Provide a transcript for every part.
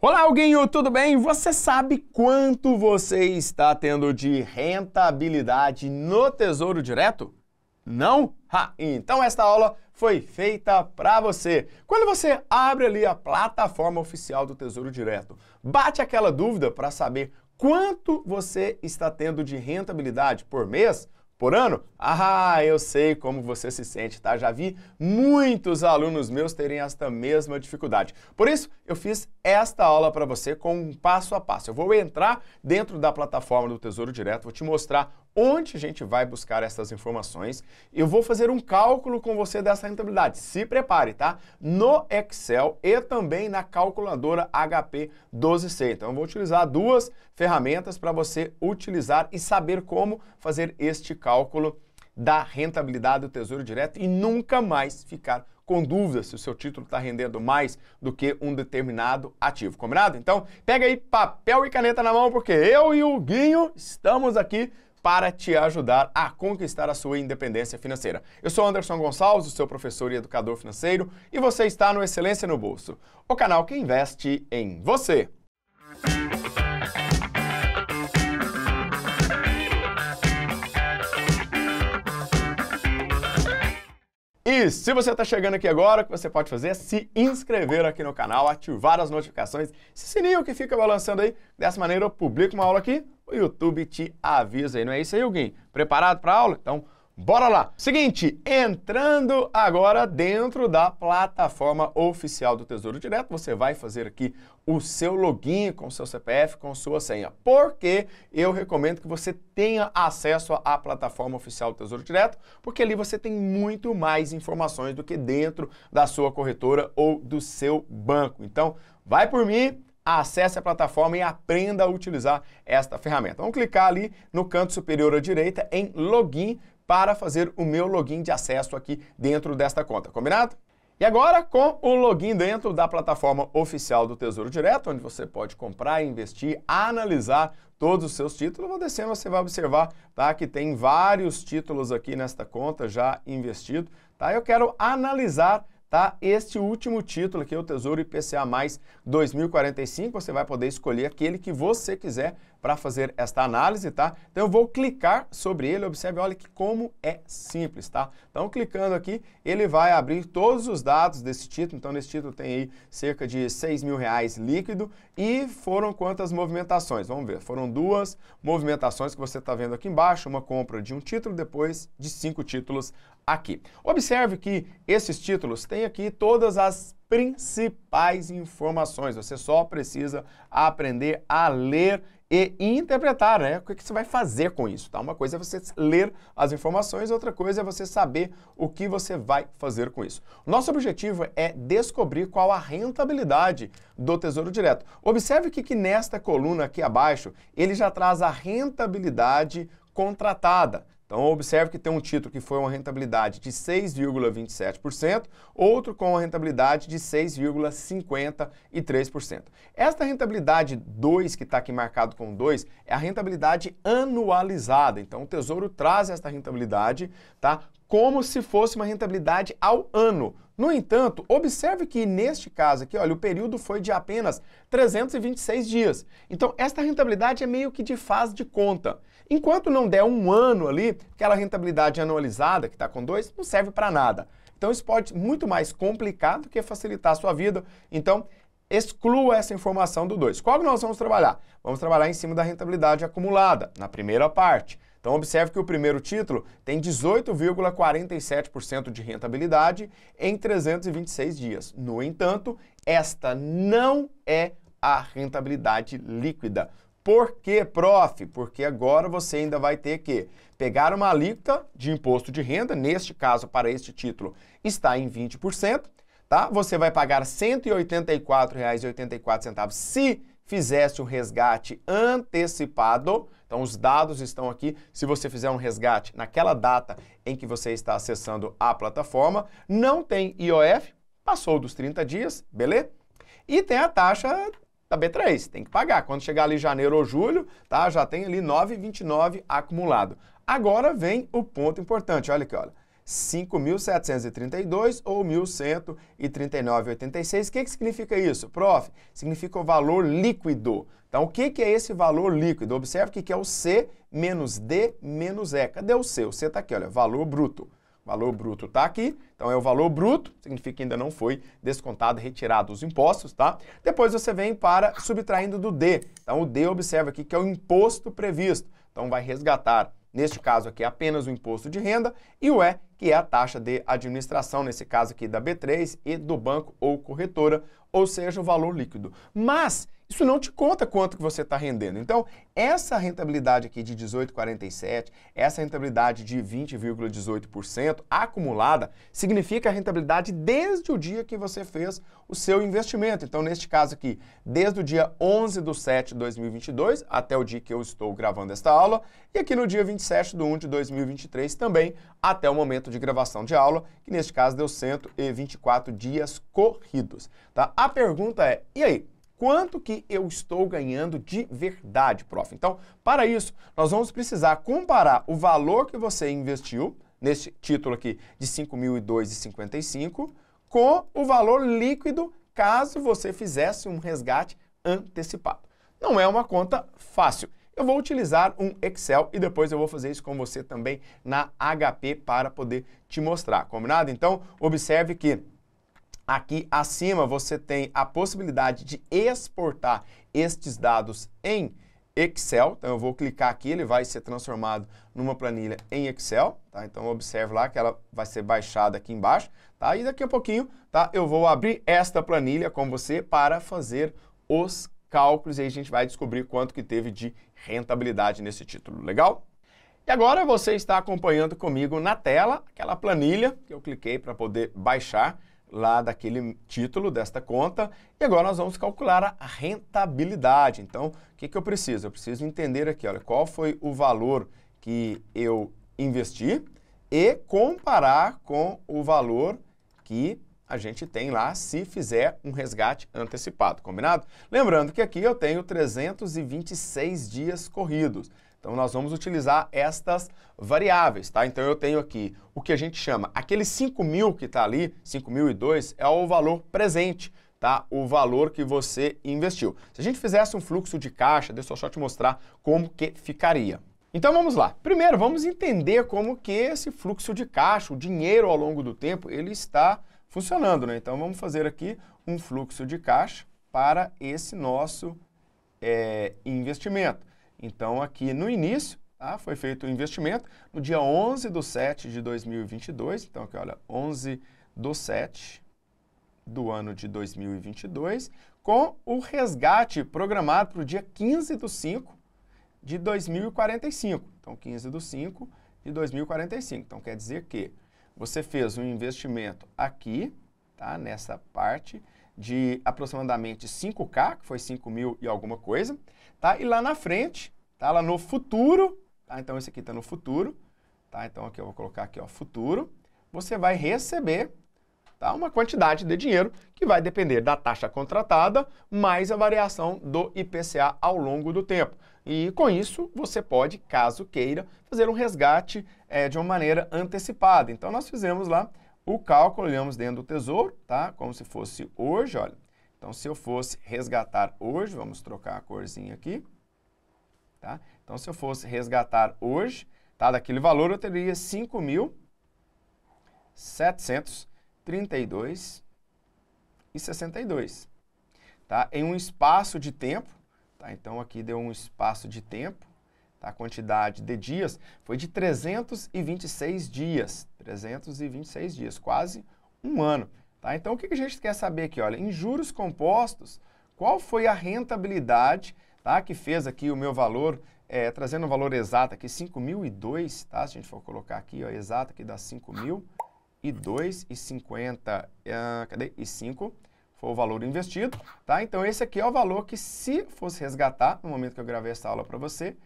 Olá, alguinho, tudo bem? Você sabe quanto você está tendo de rentabilidade no Tesouro Direto? Não? Ha, então esta aula foi feita para você. Quando você abre ali a plataforma oficial do Tesouro Direto, bate aquela dúvida para saber quanto você está tendo de rentabilidade por mês, por ano? Ah, eu sei como você se sente, tá? Já vi muitos alunos meus terem esta mesma dificuldade. Por isso, eu fiz esta aula para você com um passo a passo. Eu vou entrar dentro da plataforma do Tesouro Direto, vou te mostrar onde a gente vai buscar essas informações. Eu vou fazer um cálculo com você dessa rentabilidade. Se prepare, tá? No Excel e também na calculadora HP 12C. Então, eu vou utilizar duas ferramentas para você utilizar e saber como fazer este cálculo da rentabilidade do Tesouro Direto e nunca mais ficar com dúvida se o seu título está rendendo mais do que um determinado ativo, combinado? Então, pega aí papel e caneta na mão, porque eu e o Guinho estamos aqui para te ajudar a conquistar a sua independência financeira. Eu sou Anderson Gonçalves, o seu professor e educador financeiro, e você está no Excelência no Bolso, o canal que investe em você. E se você está chegando aqui agora, o que você pode fazer é se inscrever aqui no canal, ativar as notificações, esse sininho que fica balançando aí. Dessa maneira eu publico uma aula aqui, o YouTube te avisa aí. Não é isso aí, Guim? Preparado para a aula? Então Bora lá! Seguinte, entrando agora dentro da plataforma oficial do Tesouro Direto, você vai fazer aqui o seu login com seu CPF, com sua senha. Porque eu recomendo que você tenha acesso à plataforma oficial do Tesouro Direto, porque ali você tem muito mais informações do que dentro da sua corretora ou do seu banco. Então, vai por mim, acesse a plataforma e aprenda a utilizar esta ferramenta. Vamos clicar ali no canto superior à direita em login para fazer o meu login de acesso aqui dentro desta conta, combinado? E agora com o login dentro da plataforma oficial do Tesouro Direto, onde você pode comprar, investir, analisar todos os seus títulos. Vou descendo, você vai observar tá, que tem vários títulos aqui nesta conta já investido. Tá? Eu quero analisar tá? Este último título aqui, o Tesouro IPCA mais 2045, você vai poder escolher aquele que você quiser para fazer esta análise, tá? Então eu vou clicar sobre ele, observe, olha que como é simples, tá? Então clicando aqui, ele vai abrir todos os dados desse título, então nesse título tem aí cerca de 6 mil reais líquido e foram quantas movimentações? Vamos ver, foram duas movimentações que você está vendo aqui embaixo, uma compra de um título, depois de cinco títulos aqui. Observe que esses títulos têm aqui todas as principais informações, você só precisa aprender a ler e interpretar, né? O que, você vai fazer com isso, tá? Uma coisa é você ler as informações, outra coisa é você saber o que você vai fazer com isso. Nosso objetivo é descobrir qual a rentabilidade do Tesouro Direto. Observe que, que nesta coluna aqui abaixo, ele já traz a rentabilidade contratada. Então, observe que tem um título que foi uma rentabilidade de 6,27%, outro com uma rentabilidade de 6,53%. Esta rentabilidade 2, que está aqui marcado com 2, é a rentabilidade anualizada. Então, o Tesouro traz esta rentabilidade tá, como se fosse uma rentabilidade ao ano. No entanto, observe que neste caso aqui, olha, o período foi de apenas 326 dias. Então, esta rentabilidade é meio que de fase de conta. Enquanto não der um ano ali, aquela rentabilidade anualizada, que está com dois, não serve para nada. Então, isso pode muito mais complicar do que facilitar a sua vida. Então, exclua essa informação do 2. Qual que nós vamos trabalhar? Vamos trabalhar em cima da rentabilidade acumulada, na primeira parte. Então, observe que o primeiro título tem 18,47% de rentabilidade em 326 dias. No entanto, esta não é a rentabilidade líquida. Por quê, prof? Porque agora você ainda vai ter que pegar uma alíquota de imposto de renda, neste caso, para este título, está em 20%, tá? Você vai pagar R$ 184,84 se fizesse o um resgate antecipado. Então, os dados estão aqui. Se você fizer um resgate naquela data em que você está acessando a plataforma, não tem IOF, passou dos 30 dias, beleza? E tem a taxa da B3. Tem que pagar. Quando chegar ali janeiro ou julho, tá? Já tem ali 9,29 acumulado. Agora vem o ponto importante. Olha aqui, olha. 5.732 ou 1.139,86. O que, que significa isso, prof? Significa o valor líquido. Então, o que, que é esse valor líquido? Observe que, que é o C menos D menos E. Cadê o C? O C está aqui, olha, valor bruto valor bruto está aqui, então é o valor bruto, significa que ainda não foi descontado, retirado os impostos, tá? Depois você vem para subtraindo do D. Então o D observa aqui que é o imposto previsto. Então vai resgatar, neste caso aqui, apenas o imposto de renda e o E, que é a taxa de administração, nesse caso aqui da B3 e do banco ou corretora, ou seja, o valor líquido. Mas isso não te conta quanto que você está rendendo. Então, essa rentabilidade aqui de 18,47, essa rentabilidade de 20,18% acumulada, significa a rentabilidade desde o dia que você fez o seu investimento. Então, neste caso aqui, desde o dia 11 de 7 de 2022 até o dia que eu estou gravando esta aula, e aqui no dia 27 de 1 de 2023 também até o momento de gravação de aula, que neste caso deu 124 dias corridos. Tá? A pergunta é, e aí? quanto que eu estou ganhando de verdade, prof. Então, para isso, nós vamos precisar comparar o valor que você investiu neste título aqui de 5.002,55 com o valor líquido caso você fizesse um resgate antecipado. Não é uma conta fácil. Eu vou utilizar um Excel e depois eu vou fazer isso com você também na HP para poder te mostrar, combinado? Então, observe que Aqui acima você tem a possibilidade de exportar estes dados em Excel. Então eu vou clicar aqui, ele vai ser transformado numa planilha em Excel. Tá? Então observe lá que ela vai ser baixada aqui embaixo. Tá? E daqui a pouquinho tá? eu vou abrir esta planilha com você para fazer os cálculos e aí a gente vai descobrir quanto que teve de rentabilidade nesse título. Legal? E agora você está acompanhando comigo na tela aquela planilha que eu cliquei para poder baixar lá daquele título, desta conta, e agora nós vamos calcular a rentabilidade. Então, o que, que eu preciso? Eu preciso entender aqui, olha, qual foi o valor que eu investi e comparar com o valor que a gente tem lá se fizer um resgate antecipado, combinado? Lembrando que aqui eu tenho 326 dias corridos. Então, nós vamos utilizar estas variáveis, tá? Então, eu tenho aqui o que a gente chama, aquele 5.000 que está ali, 5.002, é o valor presente, tá? O valor que você investiu. Se a gente fizesse um fluxo de caixa, deixa eu só te mostrar como que ficaria. Então vamos lá. Primeiro, vamos entender como que esse fluxo de caixa, o dinheiro ao longo do tempo, ele está funcionando, né? Então vamos fazer aqui um fluxo de caixa para esse nosso é, investimento. Então, aqui no início, tá? foi feito o investimento no dia 11 do 7 de 2022. Então, aqui, olha, 11 do 7 do ano de 2022, com o resgate programado para o dia 15 do 5 de 2045. Então, 15 do 5 de 2045. Então, quer dizer que você fez um investimento aqui, tá? nessa parte, de aproximadamente 5K, que foi 5 mil e alguma coisa, tá? E lá na frente, tá? Lá no futuro, tá? Então esse aqui está no futuro, tá? Então aqui eu vou colocar aqui, ó, futuro. Você vai receber, tá? Uma quantidade de dinheiro que vai depender da taxa contratada mais a variação do IPCA ao longo do tempo. E com isso, você pode, caso queira, fazer um resgate é, de uma maneira antecipada. Então nós fizemos lá o cálculo, olhamos dentro do tesouro, tá? Como se fosse hoje, olha. Então, se eu fosse resgatar hoje, vamos trocar a corzinha aqui, tá? Então, se eu fosse resgatar hoje, tá? Daquele valor, eu teria 5.732,62, e tá? Em um espaço de tempo, tá? Então, aqui deu um espaço de tempo, tá? A quantidade de dias foi de 326 dias, 326 dias, quase um ano. Tá? Então, o que a gente quer saber aqui? Olha, em juros compostos, qual foi a rentabilidade tá? que fez aqui o meu valor, é, trazendo o um valor exato aqui, 5.002, tá? se a gente for colocar aqui, ó, exato aqui dá 5.002,50, uh, ah, cadê? E 5 foi o valor investido, tá? Então, esse aqui é o valor que, se fosse resgatar, no momento que eu gravei essa aula para você,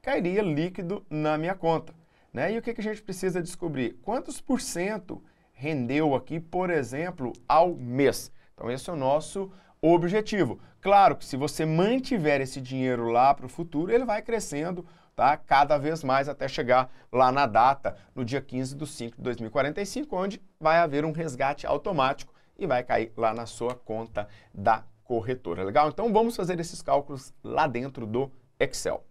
cairia líquido na minha conta. Né? E o que, que a gente precisa descobrir? Quantos por cento rendeu aqui, por exemplo, ao mês? Então, esse é o nosso objetivo. Claro que se você mantiver esse dinheiro lá para o futuro, ele vai crescendo tá? cada vez mais até chegar lá na data, no dia 15 de 5 de 2045, onde vai haver um resgate automático e vai cair lá na sua conta da corretora. Legal? Então vamos fazer esses cálculos lá dentro do Excel.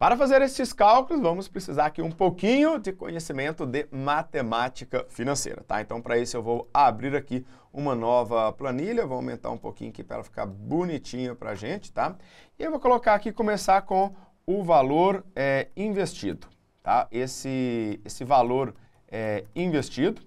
Para fazer esses cálculos, vamos precisar aqui um pouquinho de conhecimento de matemática financeira, tá? Então, para isso, eu vou abrir aqui uma nova planilha, vou aumentar um pouquinho aqui para ela ficar bonitinha para a gente, tá? E eu vou colocar aqui, começar com o valor é, investido, tá? Esse, esse valor é, investido,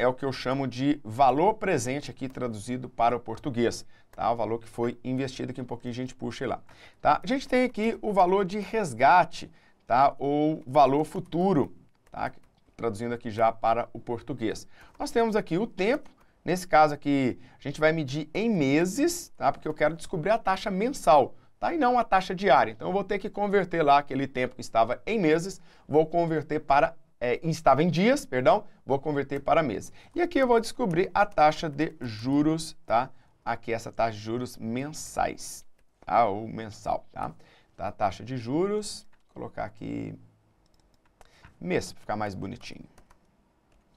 é o que eu chamo de valor presente aqui traduzido para o português, tá? O valor que foi investido, que um pouquinho a gente puxa lá, tá? A gente tem aqui o valor de resgate, tá? Ou valor futuro, tá? Traduzindo aqui já para o português. Nós temos aqui o tempo, nesse caso aqui a gente vai medir em meses, tá? Porque eu quero descobrir a taxa mensal, tá? e não a taxa diária. Então, eu vou ter que converter lá aquele tempo que estava em meses, vou converter para é, estava em dias, perdão, vou converter para mês. E aqui eu vou descobrir a taxa de juros, tá? Aqui é essa taxa de juros mensais, tá? Ou mensal, tá? Tá, a taxa de juros, vou colocar aqui mês, para ficar mais bonitinho.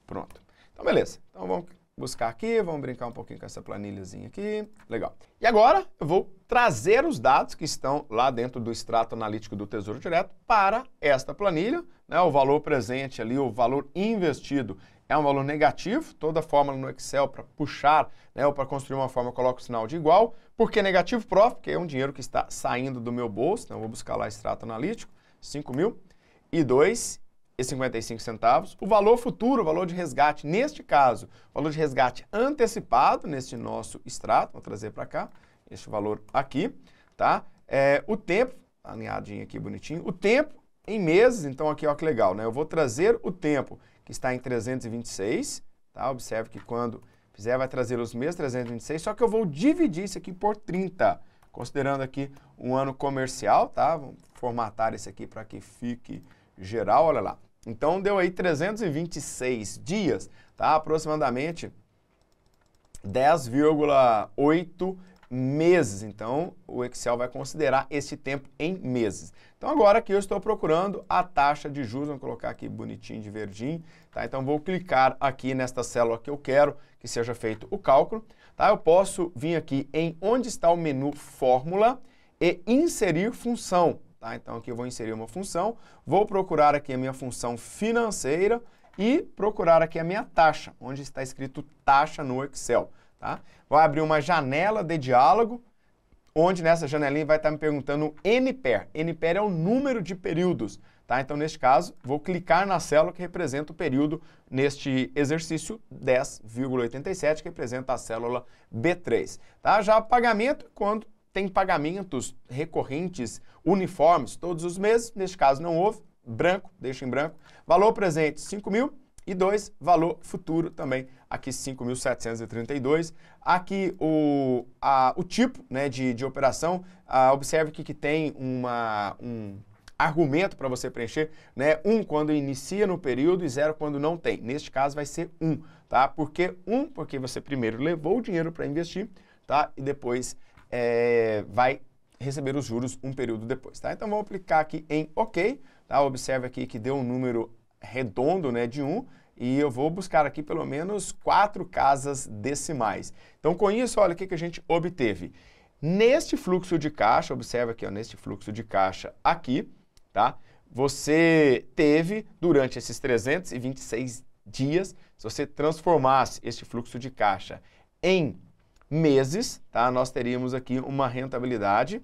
Pronto. Então, beleza. Então, vamos buscar aqui, vamos brincar um pouquinho com essa planilhazinha aqui. Legal. E agora eu vou trazer os dados que estão lá dentro do extrato analítico do Tesouro Direto para esta planilha. Né? O valor presente ali, o valor investido é um valor negativo. Toda fórmula no Excel para puxar né, ou para construir uma fórmula, coloca o sinal de igual. Por que negativo, prof? Porque é um dinheiro que está saindo do meu bolso. Então eu vou buscar lá extrato analítico, 5 mil. E 2, e 55 centavos. O valor futuro, o valor de resgate, neste caso, o valor de resgate antecipado neste nosso extrato, vou trazer para cá, este valor aqui, tá? É, o tempo, alinhadinho aqui bonitinho, o tempo em meses, então aqui ó que legal, né? Eu vou trazer o tempo que está em 326, tá? Observe que quando fizer vai trazer os meses 326, só que eu vou dividir isso aqui por 30, considerando aqui um ano comercial, tá? Vamos formatar isso aqui para que fique geral, olha lá. Então deu aí 326 dias, tá? Aproximadamente 10,8 meses. Então, o Excel vai considerar esse tempo em meses. Então, agora aqui eu estou procurando a taxa de juros, vou colocar aqui bonitinho de verdinho, tá? Então, vou clicar aqui nesta célula que eu quero que seja feito o cálculo, tá? Eu posso vir aqui em onde está o menu fórmula e inserir função, Tá? Então aqui eu vou inserir uma função, vou procurar aqui a minha função financeira e procurar aqui a minha taxa, onde está escrito taxa no Excel. Tá? Vou abrir uma janela de diálogo, onde nessa janelinha vai estar me perguntando NPER. NPER é o número de períodos. Tá? Então, neste caso, vou clicar na célula que representa o período neste exercício 10,87, que representa a célula B3. Tá? Já pagamento, quando tem pagamentos recorrentes uniformes todos os meses, neste caso não houve, branco, deixa em branco. Valor presente, 5 mil. E dois, valor futuro também, aqui 5.732. Aqui o, a, o tipo né, de, de operação, a, ah, observe que, que tem uma, um argumento para você preencher, né? Um quando inicia no período e zero quando não tem. Neste caso vai ser um, tá? Porque um, porque você primeiro levou o dinheiro para investir, tá? E depois é, vai receber os juros um período depois, tá? Então, vamos aplicar aqui em OK, tá? Observe aqui que deu um número redondo, né, de 1, e eu vou buscar aqui pelo menos quatro casas decimais. Então, com isso, olha o que, que a gente obteve. Neste fluxo de caixa, observa aqui, ó, neste fluxo de caixa aqui, tá? Você teve, durante esses 326 dias, se você transformasse este fluxo de caixa em meses, tá? nós teríamos aqui uma rentabilidade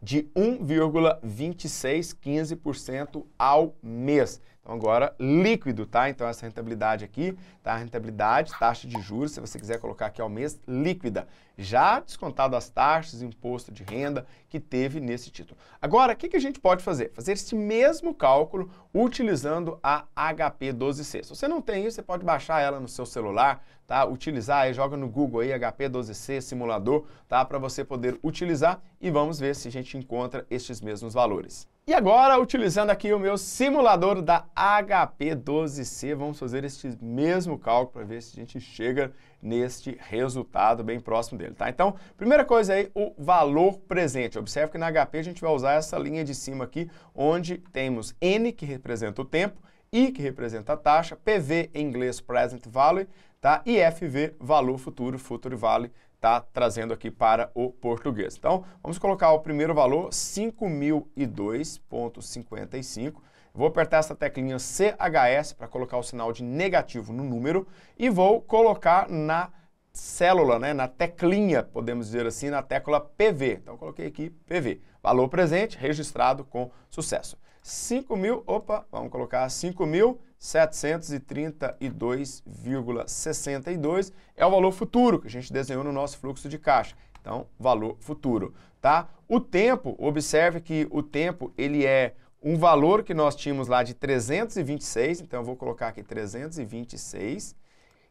de 1,2615% ao mês. Então agora líquido, tá? Então essa rentabilidade aqui, tá? Rentabilidade, taxa de juros, se você quiser colocar aqui ao mês, líquida. Já descontado as taxas, imposto de renda que teve nesse título. Agora, o que, que a gente pode fazer? Fazer esse mesmo cálculo utilizando a HP 12C. Se você não tem isso, você pode baixar ela no seu celular, tá? Utilizar aí, joga no Google aí, HP 12C simulador, tá? Para você poder utilizar e vamos ver se a gente encontra estes mesmos valores. E agora, utilizando aqui o meu simulador da HP12C, vamos fazer este mesmo cálculo para ver se a gente chega neste resultado bem próximo dele, tá? Então, primeira coisa aí, o valor presente. Observe que na HP a gente vai usar essa linha de cima aqui, onde temos N, que representa o tempo, I, que representa a taxa, PV, em inglês, Present Value, tá? E FV, valor futuro, Future Value, está trazendo aqui para o português. Então, vamos colocar o primeiro valor, 5.002.55. Vou apertar essa teclinha CHS para colocar o sinal de negativo no número e vou colocar na célula, né, na teclinha, podemos dizer assim, na tecla PV. Então, coloquei aqui PV, valor presente registrado com sucesso. 5 mil, opa, vamos colocar 5.732,62 é o valor futuro que a gente desenhou no nosso fluxo de caixa. Então, valor futuro, tá? O tempo, observe que o tempo, ele é um valor que nós tínhamos lá de 326, então eu vou colocar aqui 326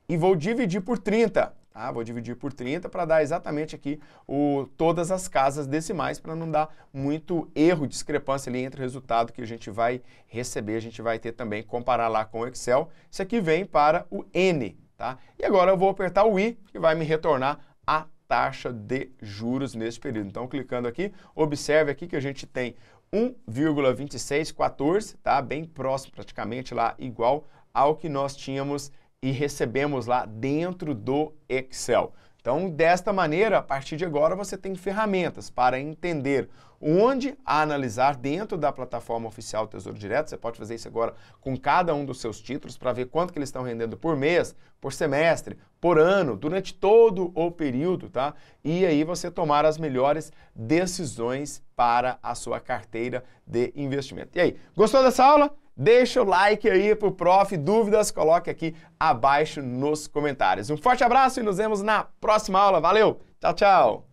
e vou dividir por 30. Ah, vou dividir por 30 para dar exatamente aqui o, todas as casas decimais para não dar muito erro, discrepância ali entre o resultado que a gente vai receber. A gente vai ter também comparar lá com o Excel. Isso aqui vem para o N, tá? E agora eu vou apertar o I, que vai me retornar a taxa de juros nesse período. Então, clicando aqui, observe aqui que a gente tem 1,2614, tá? Bem próximo, praticamente lá igual ao que nós tínhamos e recebemos lá dentro do Excel. Então, desta maneira, a partir de agora, você tem ferramentas para entender onde analisar dentro da plataforma oficial Tesouro Direto. Você pode fazer isso agora com cada um dos seus títulos para ver quanto que eles estão rendendo por mês, por semestre, por ano, durante todo o período, tá? E aí você tomar as melhores decisões para a sua carteira de investimento. E aí, gostou dessa aula? Deixa o like aí pro prof. Dúvidas, coloque aqui abaixo nos comentários. Um forte abraço e nos vemos na próxima aula. Valeu! Tchau, tchau!